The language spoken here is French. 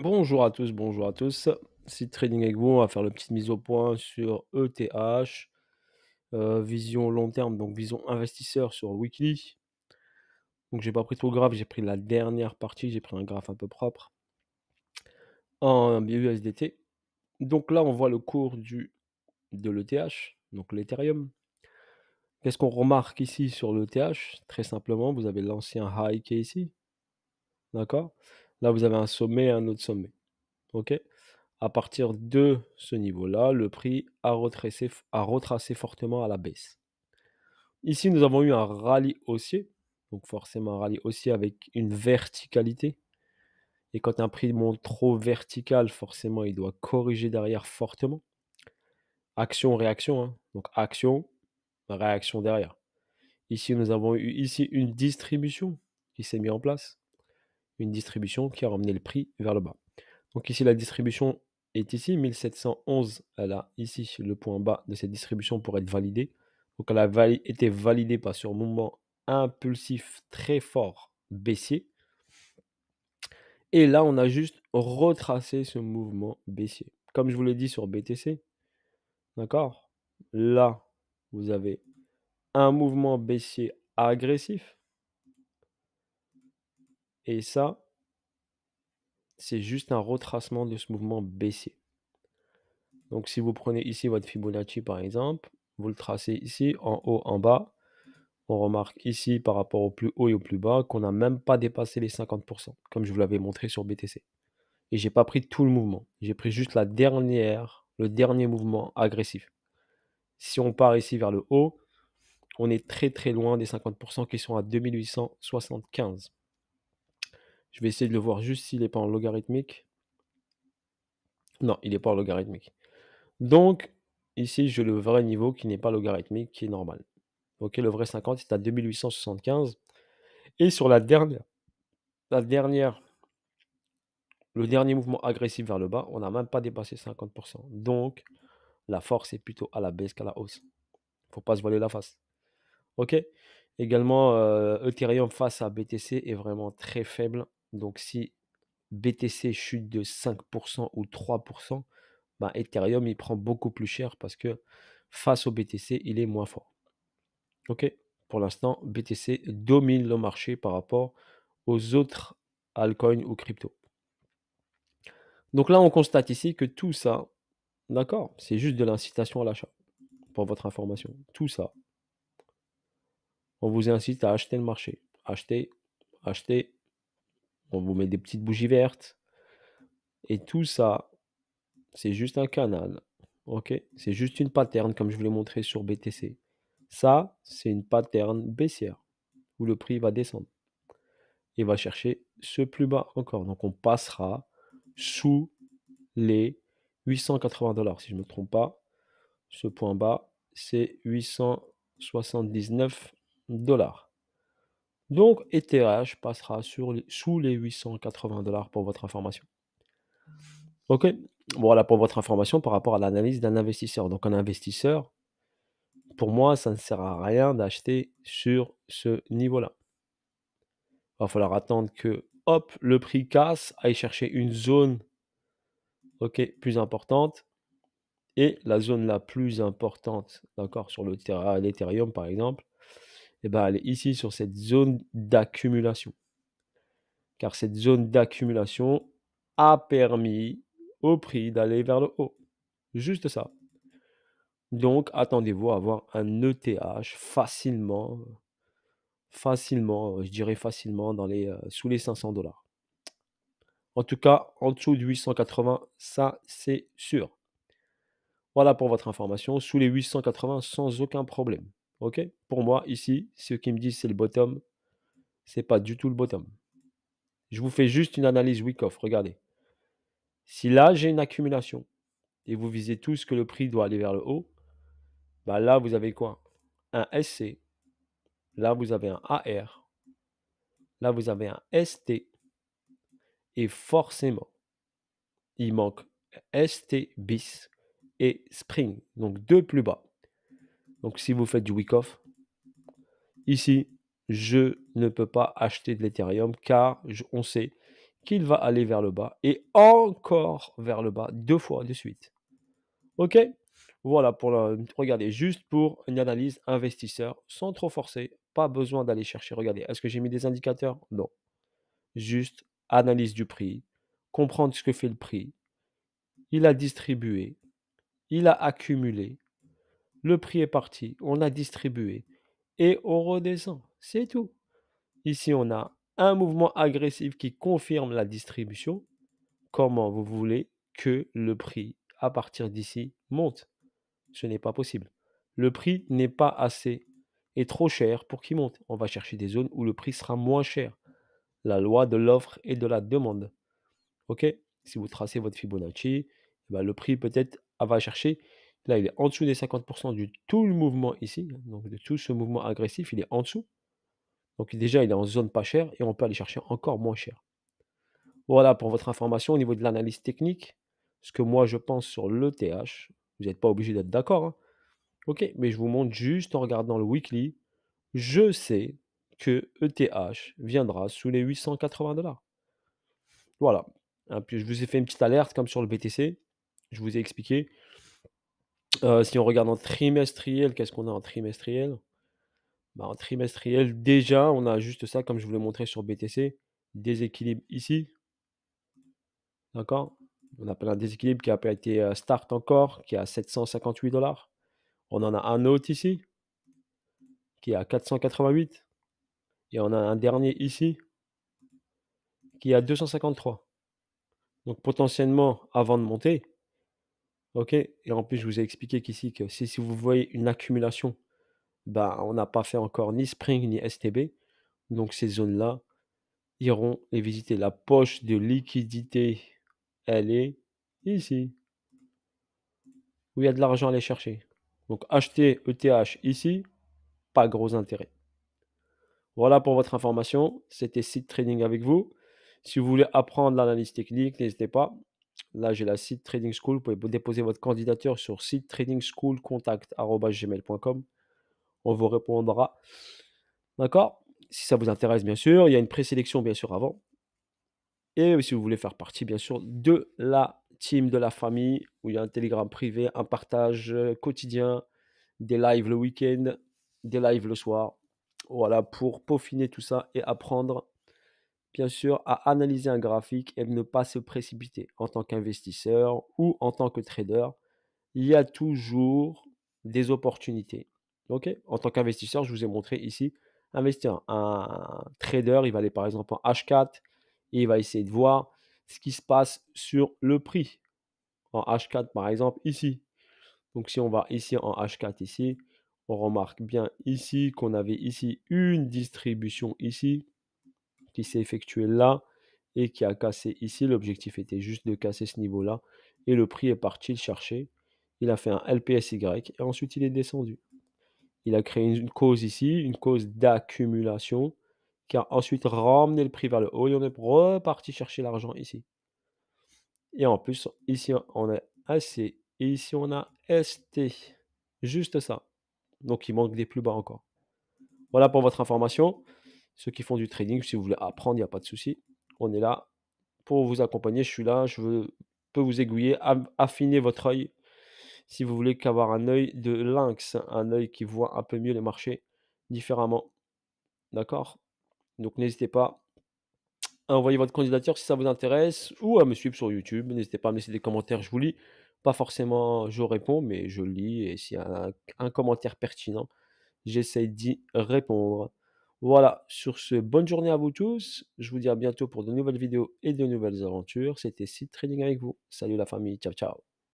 Bonjour à tous, bonjour à tous. c'est Trading avec vous, on va faire le petite mise au point sur ETH, euh, vision long terme, donc vision investisseur sur Wiki. Donc j'ai pas pris trop grave, j'ai pris la dernière partie, j'ai pris un graphe un peu propre en BUSDT. Donc là, on voit le cours du, de l'ETH, donc l'Ethereum. Qu'est-ce qu'on remarque ici sur l'ETH Très simplement, vous avez l'ancien high qui est ici. D'accord Là, vous avez un sommet et un autre sommet. OK À partir de ce niveau-là, le prix a retracé, a retracé fortement à la baisse. Ici, nous avons eu un rallye haussier. Donc forcément, un rallye haussier avec une verticalité. Et quand un prix monte trop vertical, forcément, il doit corriger derrière fortement. Action, réaction. Hein. Donc action, réaction derrière. Ici, nous avons eu ici une distribution qui s'est mise en place une distribution qui a ramené le prix vers le bas. Donc ici, la distribution est ici, 1711, elle a ici le point bas de cette distribution pour être validée. Donc elle a été validée par ce mouvement impulsif très fort baissier. Et là, on a juste retracé ce mouvement baissier. Comme je vous l'ai dit sur BTC, d'accord Là, vous avez un mouvement baissier agressif et ça, c'est juste un retracement de ce mouvement baissier. Donc si vous prenez ici votre Fibonacci par exemple, vous le tracez ici en haut, en bas. On remarque ici par rapport au plus haut et au plus bas qu'on n'a même pas dépassé les 50%, comme je vous l'avais montré sur BTC. Et j'ai pas pris tout le mouvement, j'ai pris juste la dernière, le dernier mouvement agressif. Si on part ici vers le haut, on est très très loin des 50% qui sont à 2875. Je vais essayer de le voir juste s'il n'est pas en logarithmique. Non, il n'est pas en logarithmique. Donc, ici, j'ai le vrai niveau qui n'est pas logarithmique, qui est normal. Ok, le vrai 50 c'est à 2875. Et sur la dernière, la dernière, le dernier mouvement agressif vers le bas, on n'a même pas dépassé 50%. Donc, la force est plutôt à la baisse qu'à la hausse. Il ne Faut pas se voiler la face. Ok Également, euh, Ethereum face à BTC est vraiment très faible. Donc si BTC chute de 5% ou 3%, bah, Ethereum il prend beaucoup plus cher parce que face au BTC, il est moins fort. Ok Pour l'instant, BTC domine le marché par rapport aux autres altcoins ou crypto. Donc là, on constate ici que tout ça, d'accord, c'est juste de l'incitation à l'achat, pour votre information. Tout ça, on vous incite à acheter le marché. Acheter, acheter, on vous met des petites bougies vertes. Et tout ça, c'est juste un canal. ok c'est juste une pattern, comme je vous l'ai montré sur BTC. Ça, c'est une pattern baissière, où le prix va descendre. Et va chercher ce plus bas encore. Donc on passera sous les 880 dollars, si je ne me trompe pas. Ce point bas, c'est 879 dollars. Donc, ETH passera sur, sous les 880 dollars pour votre information. OK Voilà pour votre information par rapport à l'analyse d'un investisseur. Donc, un investisseur, pour moi, ça ne sert à rien d'acheter sur ce niveau-là. Il va falloir attendre que, hop, le prix casse, aille chercher une zone OK, plus importante. Et la zone la plus importante, d'accord, sur l'Ethereum par exemple, et eh ben, elle est ici sur cette zone d'accumulation. Car cette zone d'accumulation a permis au prix d'aller vers le haut. Juste ça. Donc, attendez-vous à avoir un ETH facilement, facilement, je dirais facilement, dans les, euh, sous les 500 dollars. En tout cas, en dessous de 880, ça c'est sûr. Voilà pour votre information, sous les 880 sans aucun problème. Ok Pour moi, ici, ceux qui me disent c'est le bottom, c'est pas du tout le bottom. Je vous fais juste une analyse week-off. Regardez. Si là, j'ai une accumulation et vous visez tous que le prix doit aller vers le haut, bah là, vous avez quoi Un SC. Là, vous avez un AR. Là, vous avez un ST. Et forcément, il manque ST bis et Spring. Donc deux plus bas. Donc si vous faites du week off, ici, je ne peux pas acheter de l'Ethereum car on sait qu'il va aller vers le bas et encore vers le bas deux fois de suite. Ok Voilà pour le, regardez juste pour une analyse investisseur sans trop forcer, pas besoin d'aller chercher. Regardez, est-ce que j'ai mis des indicateurs Non. Juste analyse du prix, comprendre ce que fait le prix. Il a distribué, il a accumulé, le prix est parti, on a distribué et on redescend. C'est tout. Ici, on a un mouvement agressif qui confirme la distribution. Comment vous voulez que le prix à partir d'ici monte Ce n'est pas possible. Le prix n'est pas assez et trop cher pour qu'il monte. On va chercher des zones où le prix sera moins cher. La loi de l'offre et de la demande. OK Si vous tracez votre Fibonacci, eh ben, le prix peut-être va chercher Là, il est en dessous des 50% du tout le mouvement ici. Hein, donc, de tout ce mouvement agressif, il est en dessous. Donc, déjà, il est en zone pas chère et on peut aller chercher encore moins cher. Voilà pour votre information au niveau de l'analyse technique. Ce que moi, je pense sur l'ETH. Vous n'êtes pas obligé d'être d'accord. Hein. OK, mais je vous montre juste en regardant le weekly. Je sais que ETH viendra sous les 880 dollars. Voilà. Hein, puis je vous ai fait une petite alerte comme sur le BTC. Je vous ai expliqué. Euh, si on regarde en trimestriel, qu'est-ce qu'on a en trimestriel bah, En trimestriel, déjà, on a juste ça, comme je vous l'ai montré sur BTC, déséquilibre ici. D'accord On appelle un déséquilibre qui a été euh, start encore, qui est à 758 dollars. On en a un autre ici, qui est à 488. Et on a un dernier ici, qui est à 253. Donc potentiellement, avant de monter, OK? Et en plus, je vous ai expliqué qu'ici, que si, vous voyez une accumulation, ben, on n'a pas fait encore ni Spring ni STB. Donc, ces zones-là iront les visiter. La poche de liquidité, elle est ici. Où il y a de l'argent à aller chercher. Donc, acheter ETH ici, pas gros intérêt. Voilà pour votre information. C'était Site Trading avec vous. Si vous voulez apprendre l'analyse technique, n'hésitez pas. Là, j'ai la site Trading School. Vous pouvez déposer votre candidature sur site tradingschoolcontact.com. On vous répondra. D'accord Si ça vous intéresse, bien sûr. Il y a une présélection, bien sûr, avant. Et si vous voulez faire partie, bien sûr, de la team de la famille, où il y a un télégramme privé, un partage euh, quotidien, des lives le week-end, des lives le soir. Voilà, pour peaufiner tout ça et apprendre bien sûr, à analyser un graphique et ne pas se précipiter. En tant qu'investisseur ou en tant que trader, il y a toujours des opportunités. en tant qu'investisseur, je vous ai montré ici, investir. Un trader, il va aller par exemple en H4 et il va essayer de voir ce qui se passe sur le prix. En H4 par exemple, ici. Donc si on va ici en H4 ici, on remarque bien ici qu'on avait ici une distribution ici s'est effectué là et qui a cassé ici. L'objectif était juste de casser ce niveau-là. Et le prix est parti le chercher. Il a fait un LPSY et ensuite il est descendu. Il a créé une cause ici, une cause d'accumulation qui a ensuite ramené le prix vers le haut et on est reparti chercher l'argent ici. Et en plus, ici on a AC et ici on a ST. Juste ça. Donc il manque des plus bas encore. Voilà pour votre information. Ceux qui font du trading, si vous voulez apprendre, il n'y a pas de souci. On est là pour vous accompagner. Je suis là, je peux vous aiguiller, affiner votre œil. Si vous voulez qu'avoir un œil de lynx, un œil qui voit un peu mieux les marchés différemment. D'accord Donc n'hésitez pas à envoyer votre candidature si ça vous intéresse ou à me suivre sur YouTube. N'hésitez pas à me laisser des commentaires, je vous lis. Pas forcément je réponds, mais je lis et s'il y a un, un commentaire pertinent, j'essaie d'y répondre. Voilà, sur ce, bonne journée à vous tous. Je vous dis à bientôt pour de nouvelles vidéos et de nouvelles aventures. C'était Site Trading avec vous. Salut la famille, ciao ciao.